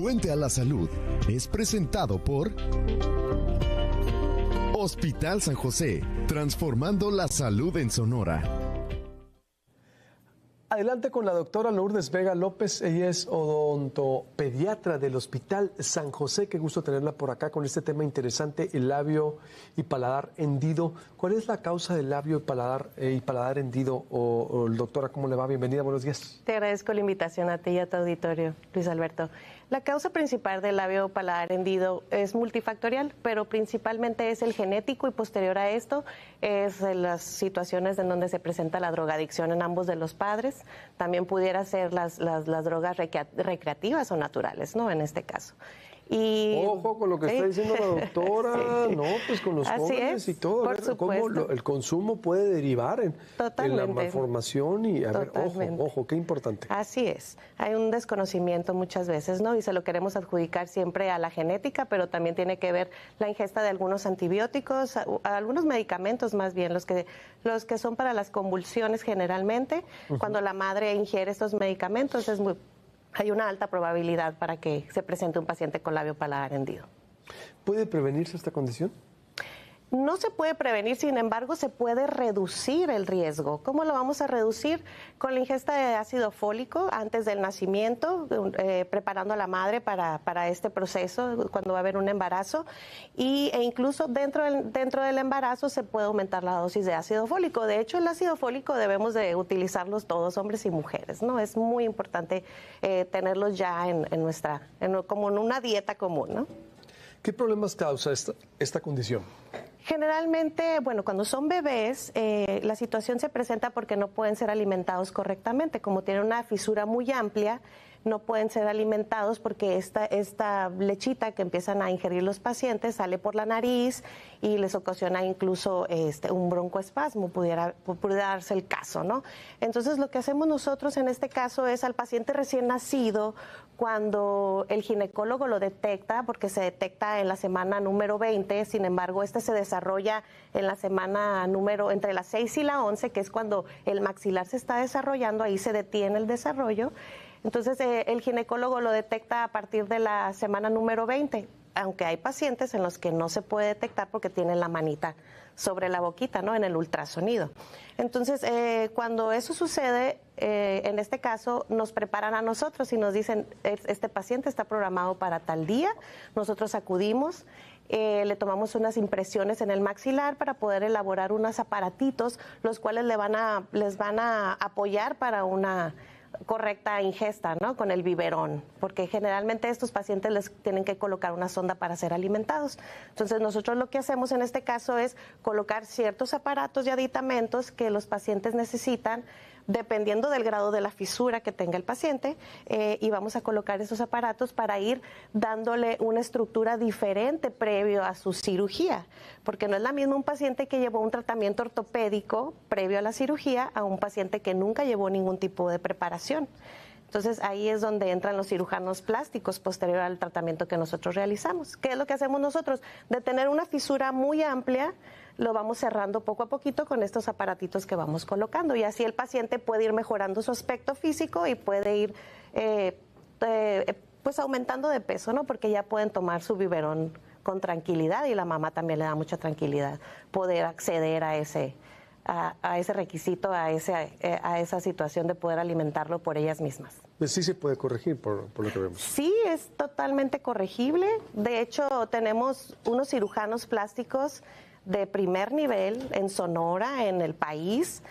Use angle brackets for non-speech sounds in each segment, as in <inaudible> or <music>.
Puente a la Salud es presentado por Hospital San José, transformando la salud en Sonora. Adelante con la doctora Lourdes Vega López, ella es odontopediatra del Hospital San José. Qué gusto tenerla por acá con este tema interesante, el labio y paladar hendido. ¿Cuál es la causa del labio y paladar, eh, y paladar hendido? O, doctora, ¿cómo le va? Bienvenida, buenos días. Te agradezco la invitación a ti y a tu auditorio, Luis Alberto. La causa principal del labio paladar hendido es multifactorial, pero principalmente es el genético y posterior a esto es las situaciones en donde se presenta la drogadicción en ambos de los padres. También pudiera ser las, las, las drogas recreativas o naturales, ¿no? En este caso. Ojo con lo que está diciendo la <laughs> doctora, no, pues con los y todo, cómo el consumo puede derivar en, la malformación y a ver, ojo, ojo, qué importante. Así es, hay un desconocimiento muchas veces, ¿no? Y se lo queremos adjudicar siempre a la genética, pero también tiene que ver la ingesta de algunos antibióticos, algunos medicamentos más bien, los que, los que son para las convulsiones generalmente. Cuando la madre ingiere estos medicamentos es muy hay una alta probabilidad para que se presente un paciente con labio paladar hendido. ¿Puede prevenirse esta condición? No se puede prevenir, sin embargo, se puede reducir el riesgo. ¿Cómo lo vamos a reducir? Con la ingesta de ácido fólico antes del nacimiento, eh, preparando a la madre para, este proceso cuando va a haber un embarazo. Y, e incluso dentro del, dentro del embarazo se puede aumentar la dosis de ácido fólico. De hecho, el ácido fólico debemos de utilizarlos todos, hombres y mujeres. ¿no? Es muy importante eh, tenerlos ya en, nuestra, como en una dieta común. ¿Qué problemas causa esta, esta condición? Generalmente, bueno, cuando son bebés, eh, la situación se presenta porque no pueden ser alimentados correctamente, como tienen una fisura muy amplia no pueden ser alimentados porque esta, esta lechita que empiezan a ingerir los pacientes sale por la nariz y les ocasiona incluso este, un broncoespasmo, pudiera, darse el caso, ¿no? Entonces lo que hacemos nosotros en este caso es al paciente recién nacido, cuando el ginecólogo lo detecta, porque se detecta en la semana número 20, sin embargo, este se desarrolla en la semana número entre las 6 y la 11, que es cuando el maxilar se está desarrollando, ahí se detiene el desarrollo. Entonces, eh, el ginecólogo lo detecta a partir de la semana número 20, aunque hay pacientes en los que no se puede detectar porque tienen la manita sobre la boquita, ¿no? En el ultrasonido. Entonces, eh, cuando eso sucede, eh, en este caso, nos preparan a nosotros y nos dicen, este paciente está programado para tal día, nosotros acudimos, le tomamos unas impresiones en el maxilar para poder elaborar unos aparatitos, los cuales le van a, les van a apoyar para una correcta ingesta, ¿no? Con el biberón, porque generalmente estos pacientes les tienen que colocar una sonda para ser alimentados. Entonces, nosotros lo que hacemos en este caso es colocar ciertos aparatos y aditamentos que los pacientes necesitan dependiendo del grado de la fisura que tenga el paciente, eh, y vamos a colocar esos aparatos para ir dándole una estructura diferente previo a su cirugía, porque no es la misma un paciente que llevó un tratamiento ortopédico previo a la cirugía a un paciente que nunca llevó ningún tipo de preparación. Entonces ahí es donde entran los cirujanos plásticos posterior al tratamiento que nosotros realizamos. ¿Qué es lo que hacemos nosotros? De tener una fisura muy amplia, lo vamos cerrando poco a poquito con estos aparatitos que vamos colocando y así el paciente puede ir mejorando su aspecto físico y puede ir eh, eh, pues aumentando de peso, ¿no? Porque ya pueden tomar su biberón con tranquilidad y la mamá también le da mucha tranquilidad poder acceder a ese a, ese requisito, eh, a, esa situación de poder alimentarlo por ellas mismas. Pues sí se puede corregir por, por, lo que vemos. Sí, es totalmente corregible. De hecho, tenemos unos cirujanos plásticos de primer nivel en Sonora, en el país,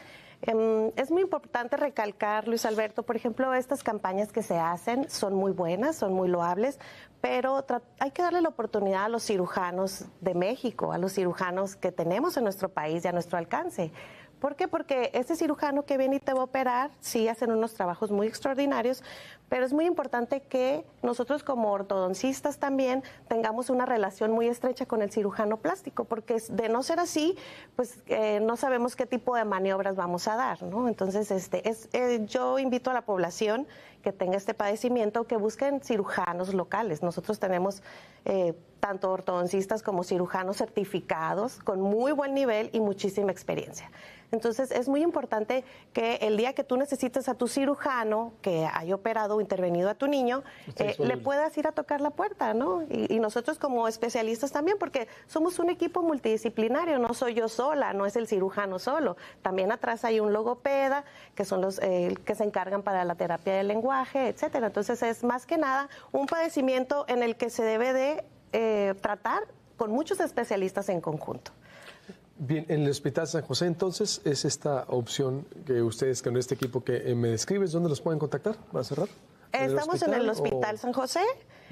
Em, es muy importante recalcar, Luis Alberto, por ejemplo, estas campañas que se hacen son muy buenas, son muy loables, pero hay que darle la oportunidad a los cirujanos de México, a los cirujanos que tenemos en nuestro país y a nuestro alcance. ¿Por qué? Porque ese cirujano que viene y te va a operar, sí hacen unos trabajos muy extraordinarios, pero es muy importante que nosotros como ortodoncistas también tengamos una relación muy estrecha con el cirujano plástico, porque de no ser así, pues eh, no sabemos qué tipo de maniobras vamos a dar, ¿no? Entonces, este, es, eh, yo invito a la población que tenga este padecimiento que busquen cirujanos locales. Nosotros tenemos eh, tanto ortodoncistas como cirujanos certificados con muy buen nivel y muchísima experiencia. Entonces, es muy importante que el día que tú necesites a tu cirujano que haya operado intervenido a tu niño, eh, le puedas ir a tocar la puerta, ¿no? Y, nosotros como especialistas también, porque somos un equipo multidisciplinario, no soy yo sola, no es el cirujano solo. También atrás hay un logopeda, que son los eh, que se encargan para la terapia del lenguaje, etcétera. Entonces es más que nada un padecimiento en el que se debe de eh, tratar con muchos especialistas en conjunto. Bien, en el Hospital San José entonces es esta opción que ustedes con este equipo que me describes, ¿dónde los pueden contactar Va a cerrar? Estamos en el Hospital San José.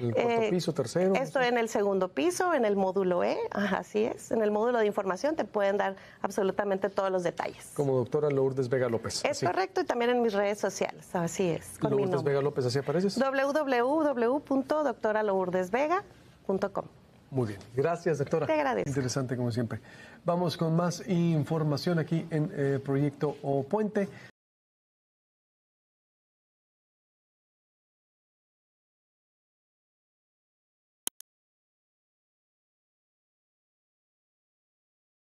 ¿En el cuarto eh, piso, tercero? Esto en el segundo piso, en el módulo E, así es. En el módulo de información te pueden dar absolutamente todos los detalles. Como doctora Lourdes Vega López. Es correcto, y también en mis redes sociales, así es. Con Lourdes Vega López, así apareces. www.doctoralourdesvega.com. Muy bien, gracias doctora. Te agradezco. Interesante como siempre. Vamos con más información aquí en eh, Proyecto O Puente.